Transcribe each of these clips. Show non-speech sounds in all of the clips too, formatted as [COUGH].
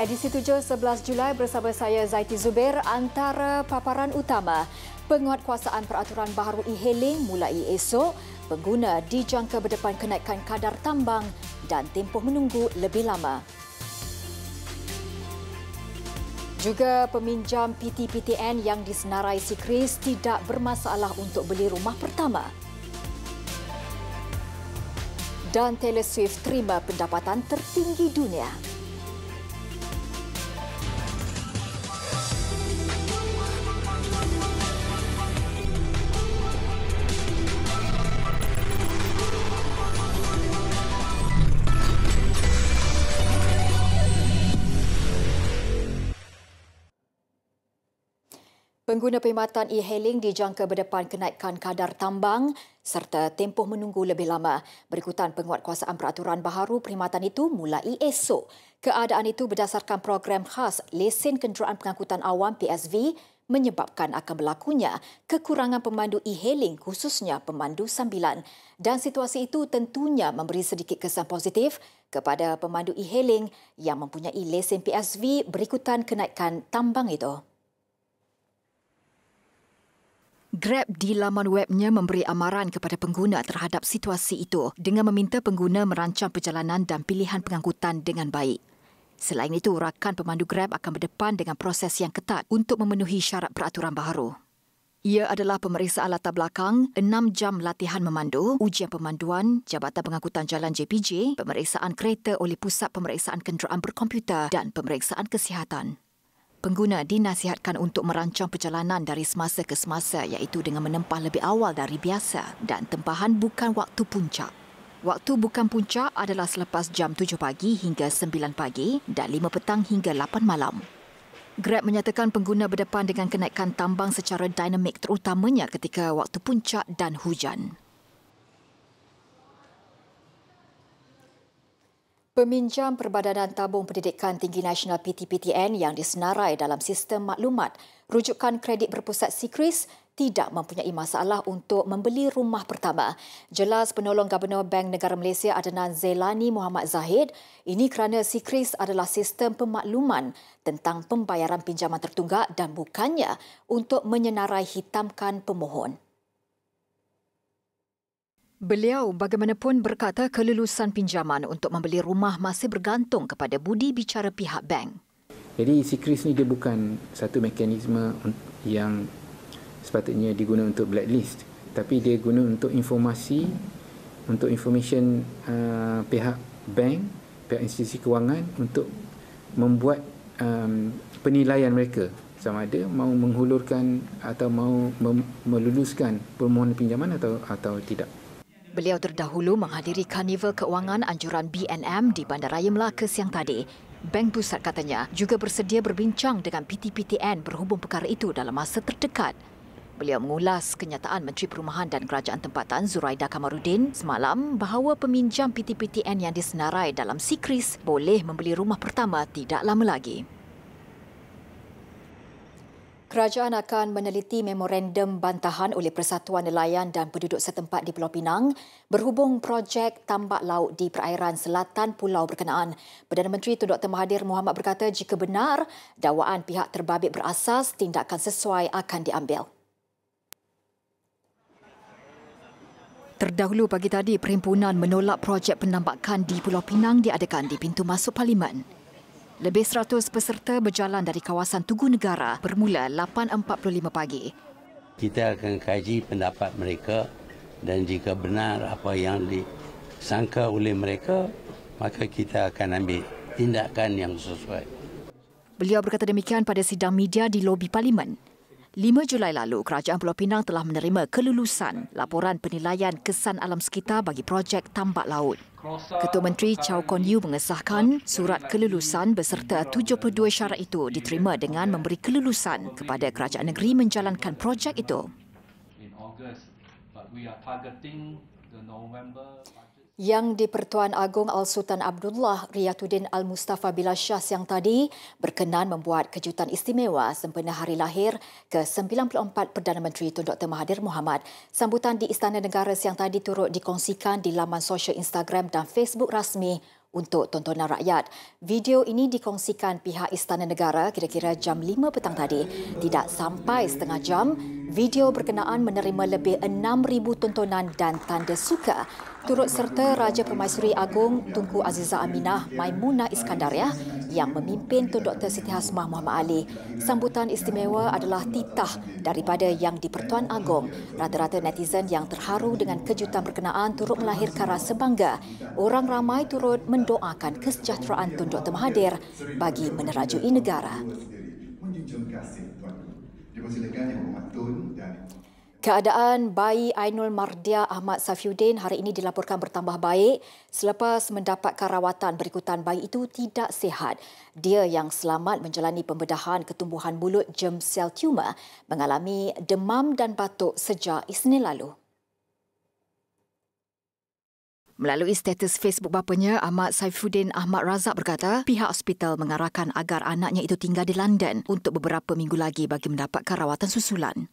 edisi 7 11 Julai bersama saya Zaiti Zubir antara paparan utama. Penguatkuasaan peraturan baru e-hailing mulai esok, pengguna dijangka berdepan kenaikan kadar tambang dan tempoh menunggu lebih lama. Juga peminjam PTPTN yang disenarai si Kris tidak bermasalah untuk beli rumah pertama. Dan Taylor Swift terima pendapatan tertinggi dunia. Pengguna perkhidmatan e-hailing dijangka berdepan kenaikan kadar tambang serta tempoh menunggu lebih lama berikutan penguatkuasaan peraturan baharu perkhidmatan itu mulai esok. Keadaan itu berdasarkan program khas lesen kenderaan pengangkutan awam PSV menyebabkan akan berlakunya kekurangan pemandu e-hailing khususnya pemandu sambilan dan situasi itu tentunya memberi sedikit kesan positif kepada pemandu e-hailing yang mempunyai lesen PSV berikutan kenaikan tambang itu. Grab di laman webnya memberi amaran kepada pengguna terhadap situasi itu dengan meminta pengguna merancang perjalanan dan pilihan pengangkutan dengan baik. Selain itu, rakan pemandu Grab akan berdepan dengan proses yang ketat untuk memenuhi syarat peraturan baru. Ia adalah pemeriksaan latar belakang, enam jam latihan memandu, ujian pemanduan, Jabatan Pengangkutan Jalan JPJ, pemeriksaan kereta oleh Pusat Pemeriksaan Kenderaan Berkomputer dan pemeriksaan kesihatan. Pengguna dinasihatkan untuk merancang perjalanan dari semasa ke semasa iaitu dengan menempah lebih awal dari biasa dan tempahan bukan waktu puncak. Waktu bukan puncak adalah selepas jam 7 pagi hingga 9 pagi dan 5 petang hingga 8 malam. Grab menyatakan pengguna berdepan dengan kenaikan tambang secara dinamik terutamanya ketika waktu puncak dan hujan. Peminjam Perbadanan Tabung Pendidikan Tinggi Nasional PTPTN yang disenarai dalam sistem maklumat rujukan kredit berpusat Sikris tidak mempunyai masalah untuk membeli rumah pertama. Jelas penolong Gubernur Bank Negara Malaysia Adnan Zelani Muhammad Zahid, ini kerana Sikris adalah sistem pemakluman tentang pembayaran pinjaman tertunggak dan bukannya untuk menyenarai hitamkan pemohon. Beliau bagaimanapun berkata kelulusan pinjaman untuk membeli rumah masih bergantung kepada budi bicara pihak bank. Jadi si Kris ni dia bukan satu mekanisme yang sepatutnya diguna untuk blacklist tapi dia guna untuk informasi untuk information uh, pihak bank pihak institusi kewangan untuk membuat um, penilaian mereka sama ada mau menghulurkan atau mau meluluskan permohonan pinjaman atau atau tidak. Beliau terdahulu menghadiri karnival keuangan anjuran BNM di Bandaraya Melaka siang tadi. Bank Pusat katanya juga bersedia berbincang dengan PTPTN berhubung perkara itu dalam masa terdekat. Beliau mengulas kenyataan Menteri Perumahan dan Kerajaan Tempatan Zuraida Kamarudin semalam bahawa peminjam PTPTN yang disenarai dalam Sikris boleh membeli rumah pertama tidak lama lagi. Kerajaan akan meneliti memorandum bantahan oleh Persatuan Nelayan dan Penduduk Setempat di Pulau Pinang berhubung projek tambak laut di perairan selatan pulau berkenaan. Perdana Menteri Tun Dr. Mahathir Mohamad berkata jika benar, dakwaan pihak terbabit berasas tindakan sesuai akan diambil. Terdahulu pagi tadi, perhimpunan menolak projek penambakan di Pulau Pinang diadakan di pintu masuk Parlimen. Lebih 100 peserta berjalan dari kawasan Tugu Negara bermula 8.45 pagi. Kita akan kaji pendapat mereka dan jika benar apa yang disangka oleh mereka, maka kita akan ambil tindakan yang sesuai. Beliau berkata demikian pada sidang media di lobi parlimen. 5 Julai lalu, Kerajaan Pulau Pinang telah menerima kelulusan laporan penilaian kesan alam sekitar bagi projek tambak laut. Ketua Menteri Chow Kon Yu mengesahkan surat kelulusan beserta 72 syarat itu diterima dengan memberi kelulusan kepada kerajaan negeri menjalankan projek itu. Yang di-Pertuan Agong Al-Sultan Abdullah Riyatuddin Al-Mustafa Bila Shah yang tadi berkenan membuat kejutan istimewa sempena hari lahir ke-94 Perdana Menteri Tun Dr. Mahathir Mohamad. Sambutan di Istana Negara yang tadi turut dikongsikan di laman sosial Instagram dan Facebook rasmi untuk tontonan rakyat. Video ini dikongsikan pihak Istana Negara kira-kira jam 5 petang tadi. Tidak sampai setengah jam, video berkenaan menerima lebih 6,000 tontonan dan tanda suka Turut serta Raja Permaisuri Agong Tunku Aziza Aminah Maimuna Iskandariah ya, yang memimpin Tun Dr. Siti Hasmah Muhammad Ali. Sambutan istimewa adalah titah daripada Yang di-Pertuan Agong. Rata-rata netizen yang terharu dengan kejutan berkenaan turut melahirkan rasa bangga. Orang ramai turut mendoakan kesejahteraan Tun Dr. Mahathir bagi menerajui negara. Dipersilakan yang Tun dan Keadaan bayi Ainul Mardia Ahmad Safiuddin hari ini dilaporkan bertambah baik selepas mendapatkan rawatan berikutan bayi itu tidak sihat. Dia yang selamat menjalani pembedahan ketumbuhan mulut germ cell tumor mengalami demam dan batuk sejak Isnin lalu. Melalui status Facebook bapanya, Ahmad Saifuddin Ahmad Razak berkata, pihak hospital mengarahkan agar anaknya itu tinggal di London untuk beberapa minggu lagi bagi mendapatkan rawatan susulan.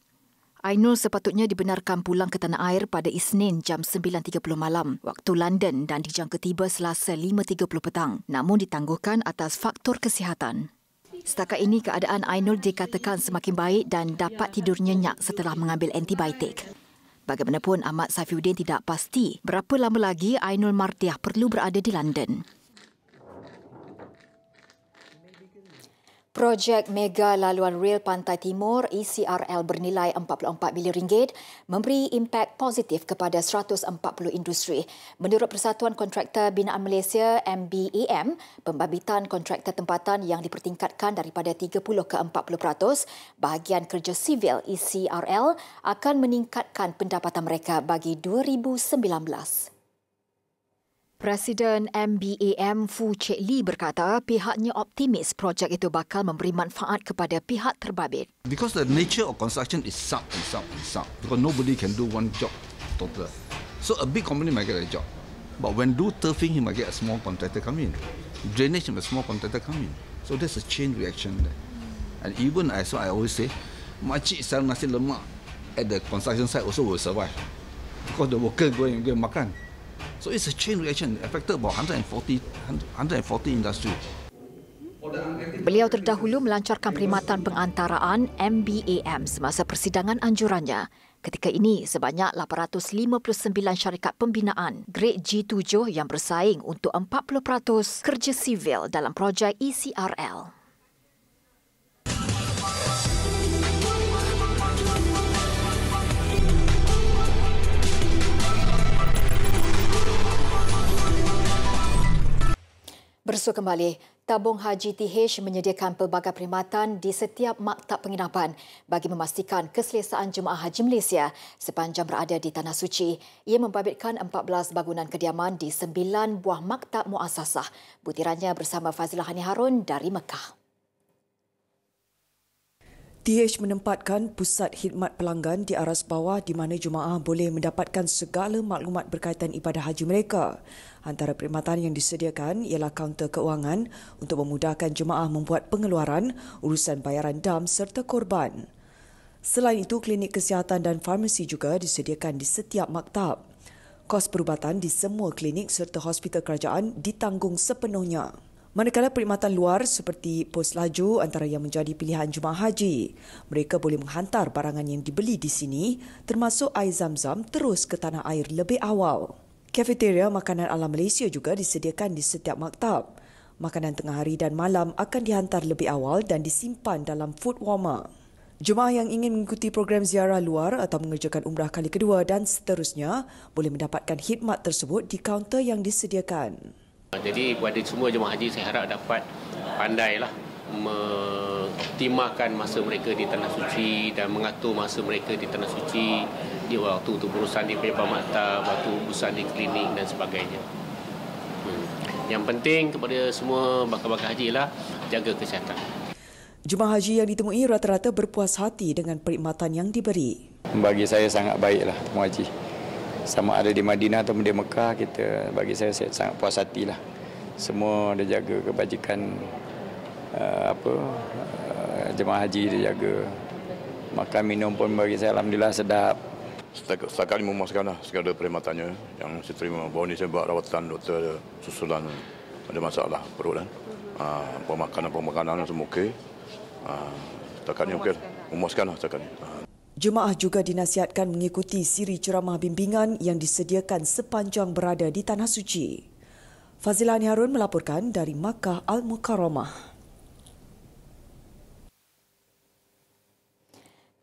Ainul sepatutnya dibenarkan pulang ke tanah air pada Isnin jam 9.30 malam waktu London dan dijangka tiba selasa 5.30 petang namun ditangguhkan atas faktor kesihatan. Setakat ini keadaan Ainul dikatakan semakin baik dan dapat tidur nyenyak setelah mengambil antibiotik. Bagaimanapun, Ahmad Safiuddin tidak pasti berapa lama lagi Ainul Martiah perlu berada di London. Projek Mega Laluan Rail Pantai Timur ECRL bernilai 44 bilion ringgit memberi impak positif kepada 140 industri. Menurut Persatuan Kontraktor Binaan Malaysia (MBAM), pembabitan kontraktor tempatan yang dipertingkatkan daripada 30 ke 40% bahagian kerja sivil ECRL akan meningkatkan pendapatan mereka bagi 2019. Presiden MBAM Fu Chek Li berkata pihaknya optimis projek itu bakal memberi manfaat kepada pihak terbabit. Because the nature of construction is sub and sub and sub because nobody can do one job total. So a big company might get a job. But when do turfing, he might get a small contractor come in. Drainage, a small contractor come in. So there's a chain reaction there. And even as I always say, makcik sell nasi lemak at the construction site also will survive. Because the worker going to get makan. So it's a chain reaction affected about 140, 140 industry. Beliau terdahulu melancarkan perkhidmatan pengantaraan MBAM semasa persidangan anjurannya. Ketika ini, sebanyak 859 syarikat pembinaan grade G7 yang bersaing untuk 40% kerja sivil dalam projek ECRL. Bersua kembali, Tabung Haji TH menyediakan pelbagai perkhidmatan di setiap maktab penginapan bagi memastikan keselesaan jemaah haji Malaysia sepanjang berada di Tanah Suci. Ia membabitkan 14 bangunan kediaman di 9 buah maktab muasasah. Butirannya bersama Fazilah Hani Harun dari Mekah. TH menempatkan pusat khidmat pelanggan di aras bawah di mana jemaah boleh mendapatkan segala maklumat berkaitan ibadah haji mereka. Antara perkhidmatan yang disediakan ialah kaunter keuangan untuk memudahkan jemaah membuat pengeluaran, urusan bayaran dam serta korban. Selain itu, klinik kesihatan dan farmasi juga disediakan di setiap maktab. Kos perubatan di semua klinik serta hospital kerajaan ditanggung sepenuhnya. Manakala perkhidmatan luar seperti pos laju antara yang menjadi pilihan jemaah haji, mereka boleh menghantar barangan yang dibeli di sini termasuk air zam-zam terus ke tanah air lebih awal. Kafeteria makanan ala Malaysia juga disediakan di setiap maktab. Makanan tengah hari dan malam akan dihantar lebih awal dan disimpan dalam food warmer. Jemaah yang ingin mengikuti program ziarah luar atau mengerjakan umrah kali kedua dan seterusnya boleh mendapatkan khidmat tersebut di kaunter yang disediakan. Jadi kepada semua jemaah haji saya harap dapat pandailah mengoptimalkan masa mereka di tanah suci dan mengatur masa mereka di tanah suci di waktu untuk urusan di pejabat mata, waktu urusan di klinik dan sebagainya. Hmm. Yang penting kepada semua bakal-bakal haji lah jaga kesihatan. Jemaah haji yang ditemui rata-rata berpuas hati dengan perkhidmatan yang diberi. Bagi saya sangat baiklah temu haji sama ada di Madinah atau di Mekah kita bagi saya, saya sangat puas hati lah semua ada jaga kebajikan uh, apa uh, jemaah haji dia jaga makan minum pun bagi saya alhamdulillah sedap setakat, setakat ini memuaskan lah segala perkhidmatannya yang saya terima bahawa ini saya buat rawatan doktor susulan ada masalah perut kan ah, pemakanan-pemakanan semua okey uh, setakat ini okey memuaskan lah setakat ini uh. Ah. Jemaah juga dinasihatkan mengikuti siri ceramah bimbingan yang disediakan sepanjang berada di Tanah Suci. Fazilani Harun melaporkan dari Makkah Al-Mukarramah.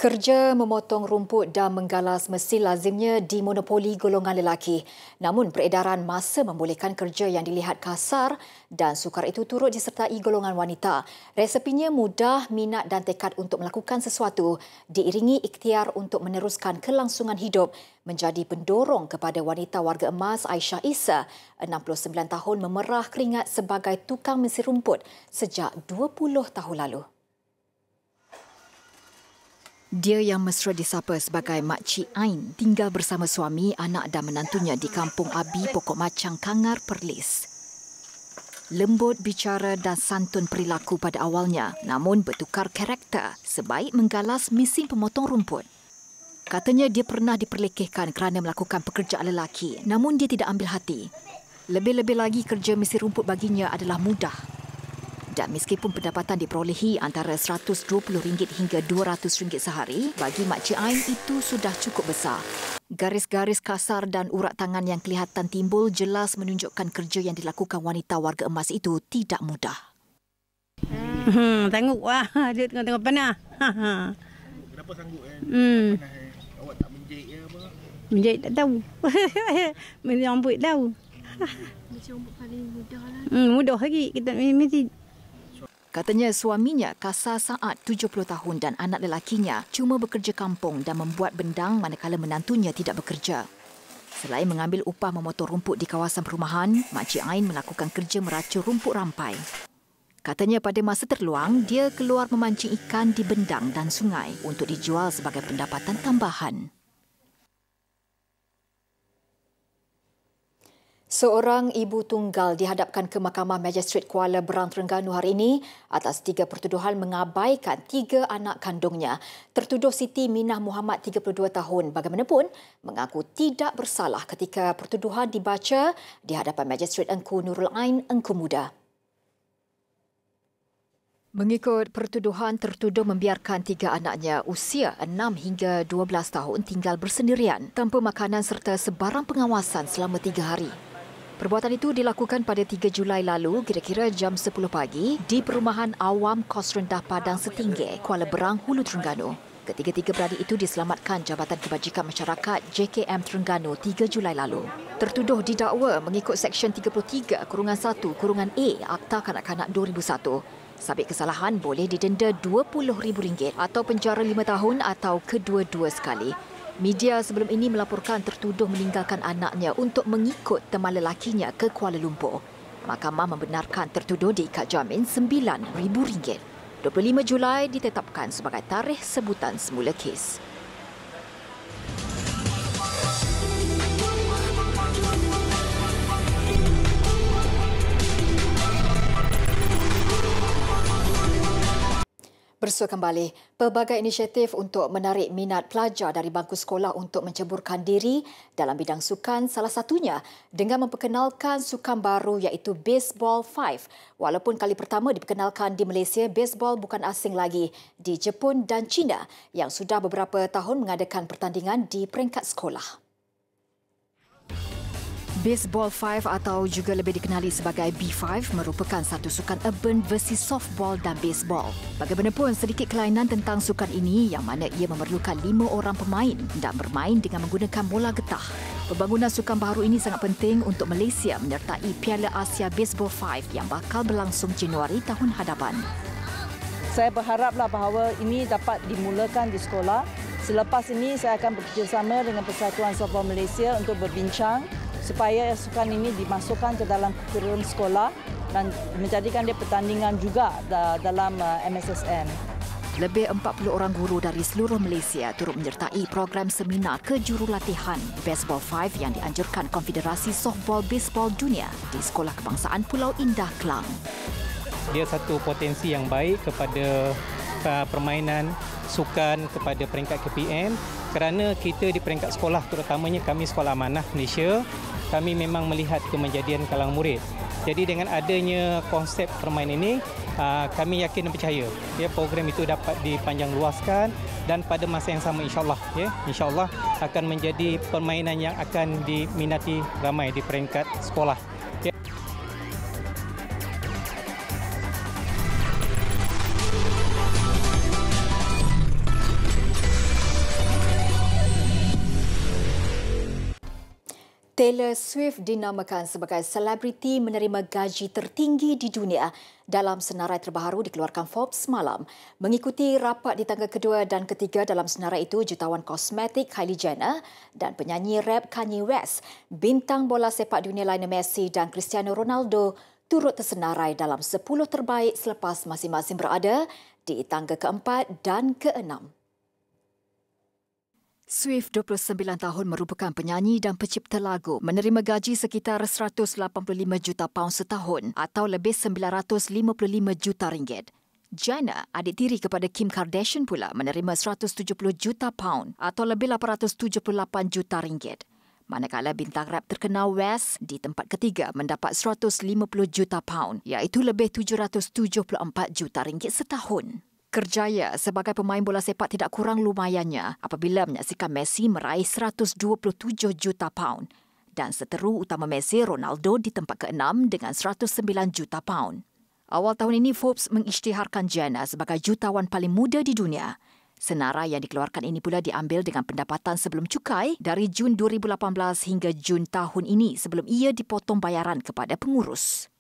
Kerja memotong rumput dan menggalas mesin lazimnya dimonopoli golongan lelaki. Namun peredaran masa membolehkan kerja yang dilihat kasar dan sukar itu turut disertai golongan wanita. Resepinya mudah, minat dan tekad untuk melakukan sesuatu diiringi ikhtiar untuk meneruskan kelangsungan hidup menjadi pendorong kepada wanita warga emas Aisyah Isa, 69 tahun memerah keringat sebagai tukang mesin rumput sejak 20 tahun lalu. Dia yang mesra disapa sebagai Makcik Ain tinggal bersama suami, anak dan menantunya di kampung Abi Pokok Macang Kangar Perlis. Lembut bicara dan santun perilaku pada awalnya namun bertukar karakter sebaik menggalas mesin pemotong rumput. Katanya dia pernah diperlekehkan kerana melakukan pekerjaan lelaki namun dia tidak ambil hati. Lebih-lebih lagi kerja mesin rumput baginya adalah mudah dan meskipun pendapatan diperolehi antara RM120 hingga RM200 sehari, bagi Makcik Ain itu sudah cukup besar. Garis-garis kasar dan urat tangan yang kelihatan timbul jelas menunjukkan kerja yang dilakukan wanita warga emas itu tidak mudah. Hmm, tengok wah, dia tengok-tengok panah. Ha, ha. Kenapa sanggup kan? Hmm. Eh? Awak tak menjahit ke apa? Menjahit tak tahu. [LAUGHS] Menjahit tahu. Macam paling mudah lah. Hmm, mudah lagi. Kita mesti Katanya suaminya, Kasa Saad, 70 tahun dan anak lelakinya cuma bekerja kampung dan membuat bendang manakala menantunya tidak bekerja. Selain mengambil upah memotong rumput di kawasan perumahan, Makcik Ain melakukan kerja meracu rumput rampai. Katanya pada masa terluang, dia keluar memancing ikan di bendang dan sungai untuk dijual sebagai pendapatan tambahan. Seorang ibu tunggal dihadapkan ke Mahkamah Magistrate Kuala Berang Terengganu hari ini atas tiga pertuduhan mengabaikan tiga anak kandungnya. Tertuduh Siti Minah Muhammad, 32 tahun, bagaimanapun mengaku tidak bersalah ketika pertuduhan dibaca di hadapan Magistrate Engku Nurul Ain Engku Muda. Mengikut pertuduhan tertuduh membiarkan tiga anaknya usia 6 hingga 12 tahun tinggal bersendirian tanpa makanan serta sebarang pengawasan selama tiga hari. Perbuatan itu dilakukan pada 3 Julai lalu kira-kira jam 10 pagi di perumahan awam Kos Rendah Padang Setinggi, Kuala Berang, Hulu Terengganu. Ketiga-tiga beradik itu diselamatkan Jabatan Kebajikan Masyarakat JKM Terengganu 3 Julai lalu. Tertuduh didakwa mengikut Seksyen 33 Kurungan 1 Kurungan A Akta Kanak-Kanak 2001. Sabit kesalahan boleh didenda RM20,000 atau penjara lima tahun atau kedua-dua sekali. Media sebelum ini melaporkan tertuduh meninggalkan anaknya untuk mengikut teman lelakinya ke Kuala Lumpur. Mahkamah membenarkan tertuduh diikat jamin RM9,000. 25 Julai ditetapkan sebagai tarikh sebutan semula kes. Bersua kembali, pelbagai inisiatif untuk menarik minat pelajar dari bangku sekolah untuk menceburkan diri dalam bidang sukan salah satunya dengan memperkenalkan sukan baru iaitu Baseball 5. Walaupun kali pertama diperkenalkan di Malaysia, baseball bukan asing lagi di Jepun dan China yang sudah beberapa tahun mengadakan pertandingan di peringkat sekolah. Baseball 5 atau juga lebih dikenali sebagai B5 merupakan satu sukan urban versi softball dan baseball. Bagaimanapun, sedikit kelainan tentang sukan ini yang mana ia memerlukan lima orang pemain dan bermain dengan menggunakan bola getah. Pembangunan sukan baru ini sangat penting untuk Malaysia menyertai Piala Asia Baseball 5 yang bakal berlangsung Januari tahun hadapan. Saya berharaplah bahawa ini dapat dimulakan di sekolah. Selepas ini, saya akan bekerjasama dengan Persatuan Softball Malaysia untuk berbincang supaya sukan ini dimasukkan ke dalam kurikulum sekolah dan menjadikan dia pertandingan juga dalam eh, MSSN. Lebih 40 orang guru dari seluruh Malaysia turut menyertai program seminar kejurulatihan Baseball 5 yang dianjurkan Konfederasi Softball Baseball Dunia di Sekolah Kebangsaan Pulau Indah Kelang. Dia satu potensi yang baik kepada ah, permainan sukan kepada peringkat KPM kerana kita di peringkat sekolah terutamanya kami sekolah amanah Malaysia kami memang melihat kemenjadian kalang murid. Jadi dengan adanya konsep permain ini, ah, kami yakin dan percaya ya, program itu dapat dipanjang luaskan dan pada masa yang sama insyaAllah ya, insyaAllah akan menjadi permainan yang akan diminati ramai di peringkat sekolah. Taylor Swift dinamakan sebagai selebriti menerima gaji tertinggi di dunia dalam senarai terbaru dikeluarkan Forbes malam. Mengikuti rapat di tangga kedua dan ketiga dalam senarai itu, jutawan kosmetik Kylie Jenner dan penyanyi rap Kanye West, bintang bola sepak dunia Lionel Messi dan Cristiano Ronaldo turut tersenarai dalam 10 terbaik selepas masing-masing berada di tangga keempat dan keenam. Swift, 29 tahun, merupakan penyanyi dan pencipta lagu, menerima gaji sekitar 185 juta pound setahun atau lebih 955 juta ringgit. Jenner, adik tiri kepada Kim Kardashian pula, menerima 170 juta pound atau lebih 878 juta ringgit. Manakala bintang rap terkenal West di tempat ketiga mendapat 150 juta pound, iaitu lebih 774 juta ringgit setahun kerjaya sebagai pemain bola sepak tidak kurang lumayannya apabila menyaksikan Messi meraih 127 juta pound dan seteru utama Messi Ronaldo di tempat ke-6 dengan 109 juta pound. Awal tahun ini Forbes mengisytiharkan Jenna sebagai jutawan paling muda di dunia. Senara yang dikeluarkan ini pula diambil dengan pendapatan sebelum cukai dari Jun 2018 hingga Jun tahun ini sebelum ia dipotong bayaran kepada pengurus.